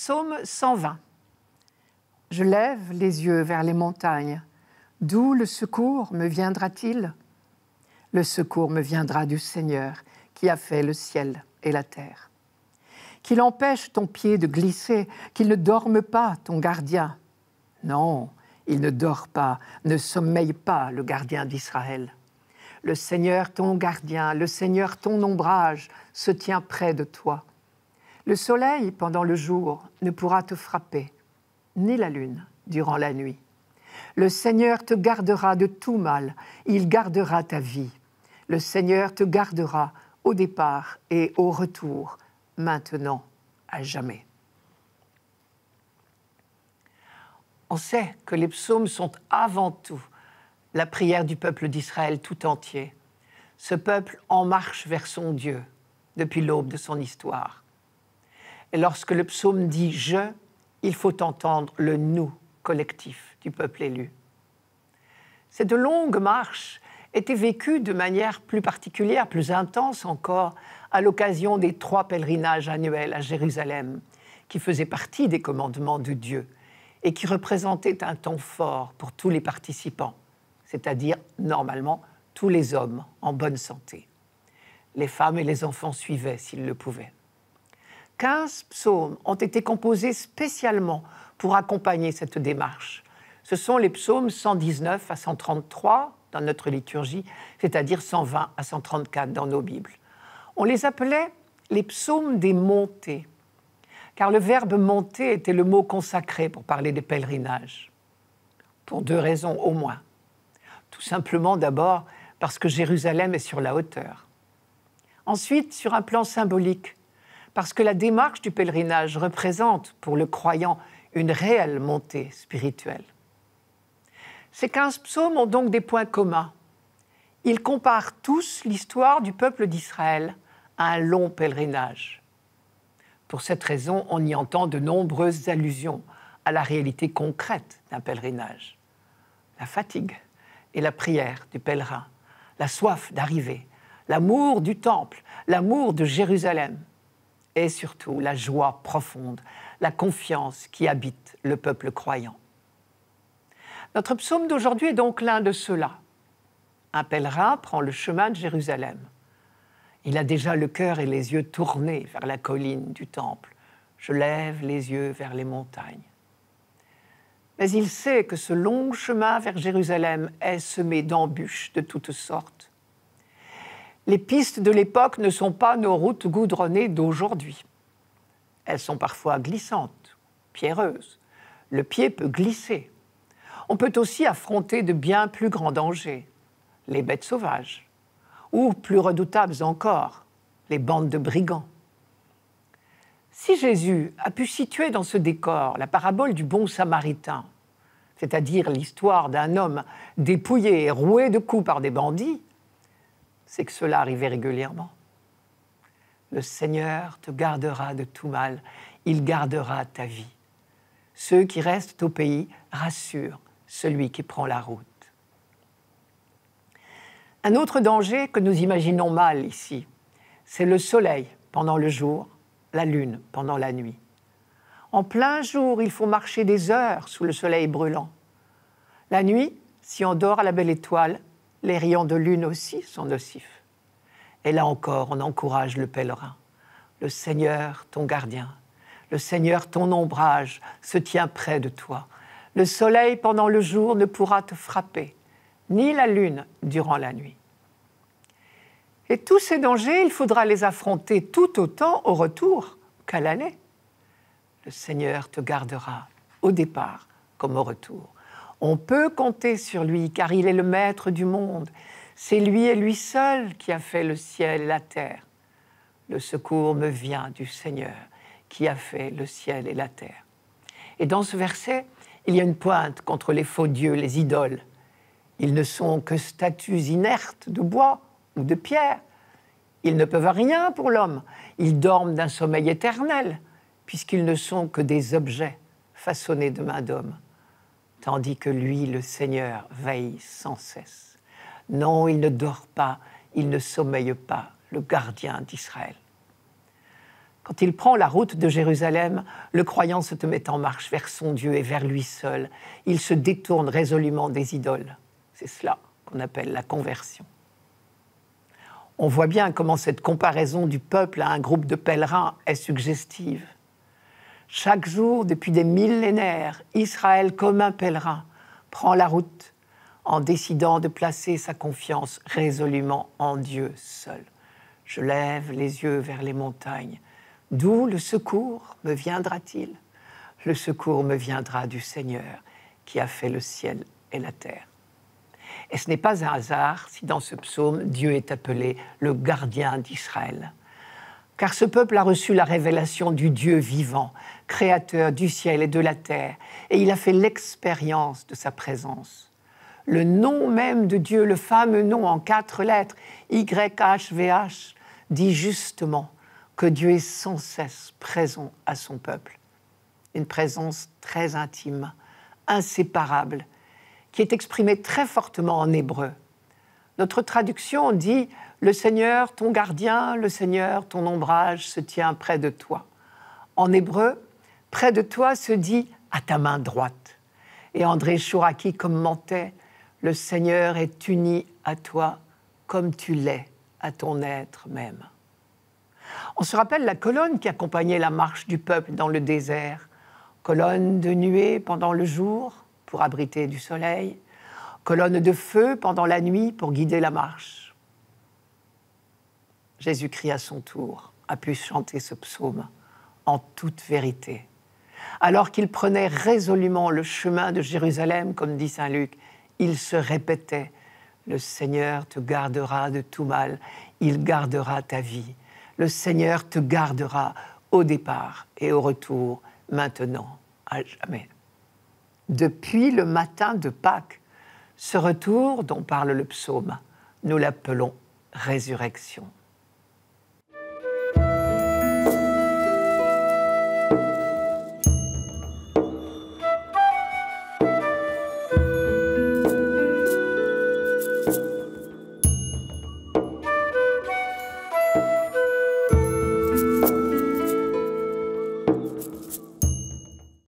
Psaume 120. Je lève les yeux vers les montagnes. D'où le secours me viendra-t-il Le secours me viendra du Seigneur qui a fait le ciel et la terre. Qu'il empêche ton pied de glisser, qu'il ne dorme pas ton gardien. Non, il ne dort pas, ne sommeille pas le gardien d'Israël. Le Seigneur ton gardien, le Seigneur ton ombrage se tient près de toi. Le soleil, pendant le jour, ne pourra te frapper, ni la lune durant la nuit. Le Seigneur te gardera de tout mal, il gardera ta vie. Le Seigneur te gardera au départ et au retour, maintenant, à jamais. On sait que les psaumes sont avant tout la prière du peuple d'Israël tout entier, ce peuple en marche vers son Dieu depuis l'aube de son histoire. Et lorsque le psaume dit je, il faut entendre le nous collectif du peuple élu. Cette longue marche était vécue de manière plus particulière, plus intense encore, à l'occasion des trois pèlerinages annuels à Jérusalem, qui faisaient partie des commandements de Dieu et qui représentaient un temps fort pour tous les participants, c'est-à-dire normalement tous les hommes en bonne santé. Les femmes et les enfants suivaient s'ils le pouvaient. 15 psaumes ont été composés spécialement pour accompagner cette démarche. Ce sont les psaumes 119 à 133 dans notre liturgie, c'est-à-dire 120 à 134 dans nos Bibles. On les appelait les psaumes des montées, car le verbe monter était le mot consacré pour parler des pèlerinages, pour deux raisons au moins. Tout simplement d'abord parce que Jérusalem est sur la hauteur. Ensuite, sur un plan symbolique, parce que la démarche du pèlerinage représente pour le croyant une réelle montée spirituelle. Ces quinze psaumes ont donc des points communs. Ils comparent tous l'histoire du peuple d'Israël à un long pèlerinage. Pour cette raison, on y entend de nombreuses allusions à la réalité concrète d'un pèlerinage. La fatigue et la prière du pèlerin, la soif d'arriver, l'amour du temple, l'amour de Jérusalem, et surtout la joie profonde, la confiance qui habite le peuple croyant. Notre psaume d'aujourd'hui est donc l'un de ceux-là. Un pèlerin prend le chemin de Jérusalem. Il a déjà le cœur et les yeux tournés vers la colline du temple. Je lève les yeux vers les montagnes. Mais il sait que ce long chemin vers Jérusalem est semé d'embûches de toutes sortes les pistes de l'époque ne sont pas nos routes goudronnées d'aujourd'hui. Elles sont parfois glissantes, pierreuses. Le pied peut glisser. On peut aussi affronter de bien plus grands dangers, les bêtes sauvages, ou plus redoutables encore, les bandes de brigands. Si Jésus a pu situer dans ce décor la parabole du bon samaritain, c'est-à-dire l'histoire d'un homme dépouillé et roué de coups par des bandits, c'est que cela arrivait régulièrement. Le Seigneur te gardera de tout mal, il gardera ta vie. Ceux qui restent au pays rassurent celui qui prend la route. Un autre danger que nous imaginons mal ici, c'est le soleil pendant le jour, la lune pendant la nuit. En plein jour, il faut marcher des heures sous le soleil brûlant. La nuit, si on dort à la belle étoile, les rayons de lune aussi sont nocifs. Et là encore, on encourage le pèlerin. Le Seigneur, ton gardien, le Seigneur, ton ombrage, se tient près de toi. Le soleil pendant le jour ne pourra te frapper, ni la lune durant la nuit. Et tous ces dangers, il faudra les affronter tout autant au retour qu'à l'aller. Le Seigneur te gardera au départ comme au retour. On peut compter sur lui, car il est le maître du monde. C'est lui et lui seul qui a fait le ciel et la terre. Le secours me vient du Seigneur, qui a fait le ciel et la terre. Et dans ce verset, il y a une pointe contre les faux dieux, les idoles. Ils ne sont que statues inertes de bois ou de pierre. Ils ne peuvent rien pour l'homme. Ils dorment d'un sommeil éternel, puisqu'ils ne sont que des objets façonnés de main d'homme tandis que lui, le Seigneur, veille sans cesse. Non, il ne dort pas, il ne sommeille pas, le gardien d'Israël. Quand il prend la route de Jérusalem, le croyant se met en marche vers son Dieu et vers lui seul. Il se détourne résolument des idoles. C'est cela qu'on appelle la conversion. On voit bien comment cette comparaison du peuple à un groupe de pèlerins est suggestive. Chaque jour, depuis des millénaires, Israël, comme un pèlerin, prend la route en décidant de placer sa confiance résolument en Dieu seul. Je lève les yeux vers les montagnes. D'où le secours me viendra-t-il Le secours me viendra du Seigneur qui a fait le ciel et la terre. Et ce n'est pas un hasard si dans ce psaume Dieu est appelé le gardien d'Israël car ce peuple a reçu la révélation du Dieu vivant, créateur du ciel et de la terre, et il a fait l'expérience de sa présence. Le nom même de Dieu, le fameux nom en quatre lettres, YHVH, dit justement que Dieu est sans cesse présent à son peuple. Une présence très intime, inséparable, qui est exprimée très fortement en hébreu. Notre traduction dit Le Seigneur, ton gardien, le Seigneur, ton ombrage se tient près de toi. En hébreu, près de toi se dit à ta main droite. Et André Chouraki commentait Le Seigneur est uni à toi comme tu l'es, à ton être même. On se rappelle la colonne qui accompagnait la marche du peuple dans le désert, colonne de nuée pendant le jour pour abriter du soleil, colonne de feu pendant la nuit pour guider la marche. Jésus-Christ, à son tour, a pu chanter ce psaume en toute vérité. Alors qu'il prenait résolument le chemin de Jérusalem, comme dit Saint Luc, il se répétait, Le Seigneur te gardera de tout mal, il gardera ta vie. Le Seigneur te gardera au départ et au retour, maintenant, à jamais. Depuis le matin de Pâques, ce retour dont parle le psaume, nous l'appelons résurrection.